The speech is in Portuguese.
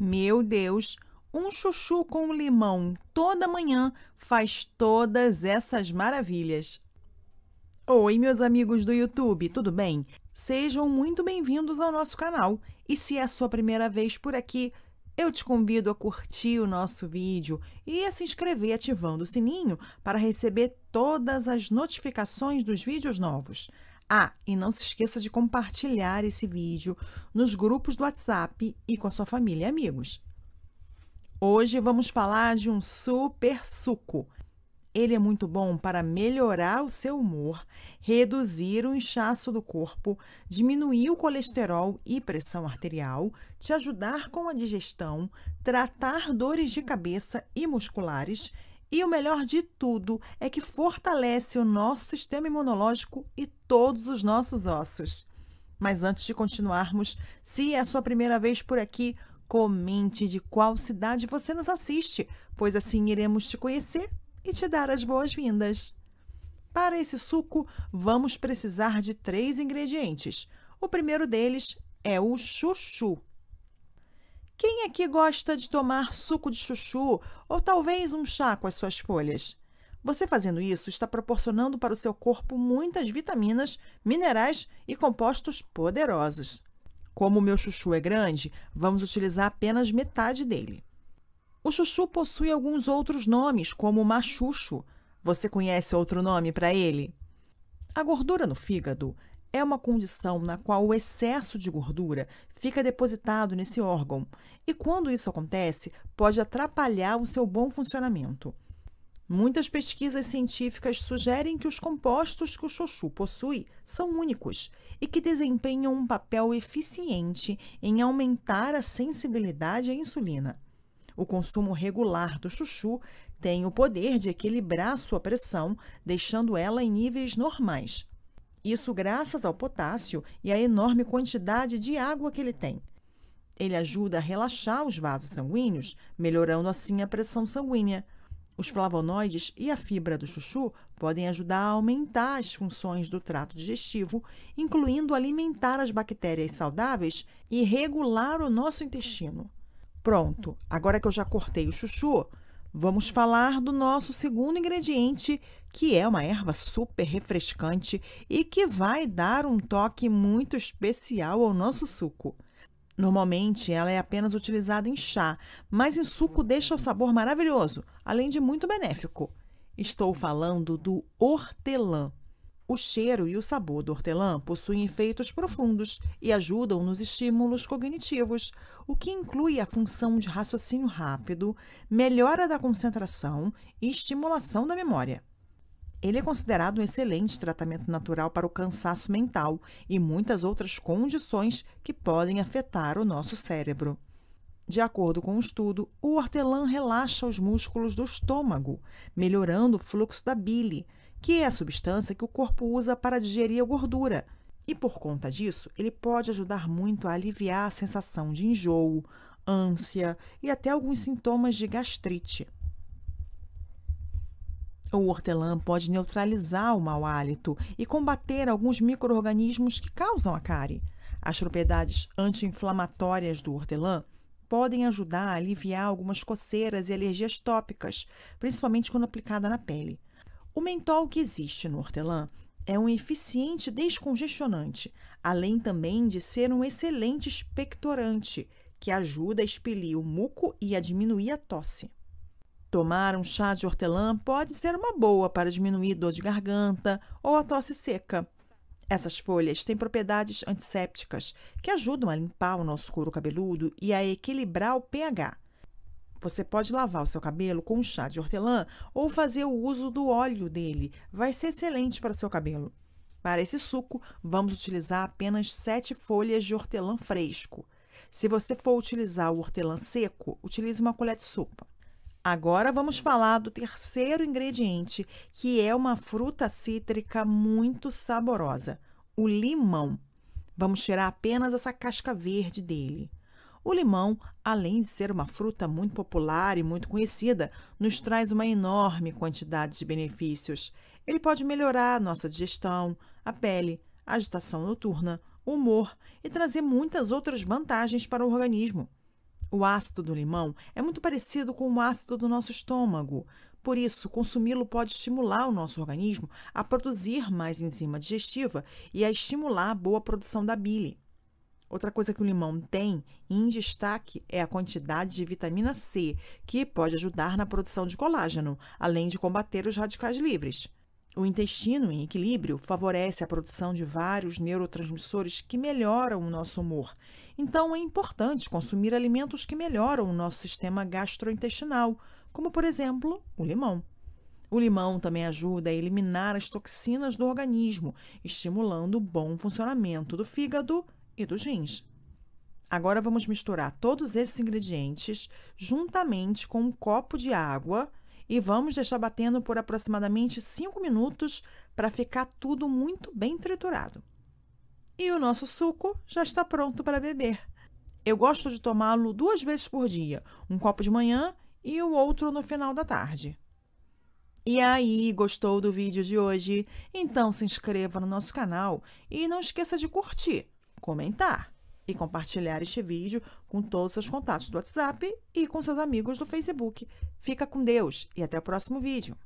Meu Deus, um chuchu com limão toda manhã faz todas essas maravilhas. Oi, meus amigos do YouTube, tudo bem? Sejam muito bem-vindos ao nosso canal. E se é a sua primeira vez por aqui, eu te convido a curtir o nosso vídeo e a se inscrever ativando o sininho para receber todas as notificações dos vídeos novos. Ah, e não se esqueça de compartilhar esse vídeo nos grupos do WhatsApp e com a sua família e amigos. Hoje vamos falar de um super suco. Ele é muito bom para melhorar o seu humor, reduzir o inchaço do corpo, diminuir o colesterol e pressão arterial, te ajudar com a digestão, tratar dores de cabeça e musculares, e o melhor de tudo é que fortalece o nosso sistema imunológico e todos os nossos ossos. Mas antes de continuarmos, se é a sua primeira vez por aqui, comente de qual cidade você nos assiste, pois assim iremos te conhecer e te dar as boas-vindas. Para esse suco, vamos precisar de três ingredientes. O primeiro deles é o chuchu. Quem aqui é gosta de tomar suco de chuchu ou talvez um chá com as suas folhas? Você fazendo isso está proporcionando para o seu corpo muitas vitaminas, minerais e compostos poderosos. Como o meu chuchu é grande, vamos utilizar apenas metade dele. O chuchu possui alguns outros nomes, como machucho. Você conhece outro nome para ele? A gordura no fígado é uma condição na qual o excesso de gordura fica depositado nesse órgão, e quando isso acontece, pode atrapalhar o seu bom funcionamento. Muitas pesquisas científicas sugerem que os compostos que o xoxu possui são únicos e que desempenham um papel eficiente em aumentar a sensibilidade à insulina. O consumo regular do chuchu tem o poder de equilibrar sua pressão, deixando ela em níveis normais. Isso graças ao potássio e à enorme quantidade de água que ele tem. Ele ajuda a relaxar os vasos sanguíneos, melhorando assim a pressão sanguínea. Os flavonoides e a fibra do chuchu podem ajudar a aumentar as funções do trato digestivo, incluindo alimentar as bactérias saudáveis e regular o nosso intestino. Pronto, agora que eu já cortei o chuchu, Vamos falar do nosso segundo ingrediente, que é uma erva super refrescante e que vai dar um toque muito especial ao nosso suco. Normalmente ela é apenas utilizada em chá, mas em suco deixa o sabor maravilhoso, além de muito benéfico. Estou falando do hortelã. O cheiro e o sabor do hortelã possuem efeitos profundos e ajudam nos estímulos cognitivos, o que inclui a função de raciocínio rápido, melhora da concentração e estimulação da memória. Ele é considerado um excelente tratamento natural para o cansaço mental e muitas outras condições que podem afetar o nosso cérebro. De acordo com o um estudo, o hortelã relaxa os músculos do estômago, melhorando o fluxo da bile, que é a substância que o corpo usa para digerir a gordura. E por conta disso, ele pode ajudar muito a aliviar a sensação de enjoo, ânsia e até alguns sintomas de gastrite. O hortelã pode neutralizar o mau hálito e combater alguns micro-organismos que causam a cárie. As propriedades anti-inflamatórias do hortelã podem ajudar a aliviar algumas coceiras e alergias tópicas, principalmente quando aplicada na pele. O mentol que existe no hortelã é um eficiente descongestionante, além também de ser um excelente expectorante, que ajuda a expelir o muco e a diminuir a tosse. Tomar um chá de hortelã pode ser uma boa para diminuir dor de garganta ou a tosse seca. Essas folhas têm propriedades antissépticas que ajudam a limpar o nosso couro cabeludo e a equilibrar o pH. Você pode lavar o seu cabelo com um chá de hortelã ou fazer o uso do óleo dele. Vai ser excelente para o seu cabelo. Para esse suco, vamos utilizar apenas 7 folhas de hortelã fresco. Se você for utilizar o hortelã seco, utilize uma colher de sopa. Agora vamos falar do terceiro ingrediente, que é uma fruta cítrica muito saborosa, o limão. Vamos tirar apenas essa casca verde dele. O limão, além de ser uma fruta muito popular e muito conhecida, nos traz uma enorme quantidade de benefícios. Ele pode melhorar nossa digestão, a pele, a agitação noturna, o humor e trazer muitas outras vantagens para o organismo. O ácido do limão é muito parecido com o ácido do nosso estômago. Por isso, consumi-lo pode estimular o nosso organismo a produzir mais enzima digestiva e a estimular a boa produção da bile. Outra coisa que o limão tem em destaque é a quantidade de vitamina C, que pode ajudar na produção de colágeno, além de combater os radicais livres. O intestino em equilíbrio favorece a produção de vários neurotransmissores que melhoram o nosso humor. Então é importante consumir alimentos que melhoram o nosso sistema gastrointestinal, como por exemplo, o limão. O limão também ajuda a eliminar as toxinas do organismo, estimulando o bom funcionamento do fígado e dos rins. Agora vamos misturar todos esses ingredientes juntamente com um copo de água e vamos deixar batendo por aproximadamente 5 minutos para ficar tudo muito bem triturado. E o nosso suco já está pronto para beber. Eu gosto de tomá-lo duas vezes por dia, um copo de manhã e o outro no final da tarde. E aí, gostou do vídeo de hoje? Então se inscreva no nosso canal e não esqueça de curtir comentar e compartilhar este vídeo com todos os seus contatos do WhatsApp e com seus amigos do Facebook. Fica com Deus e até o próximo vídeo.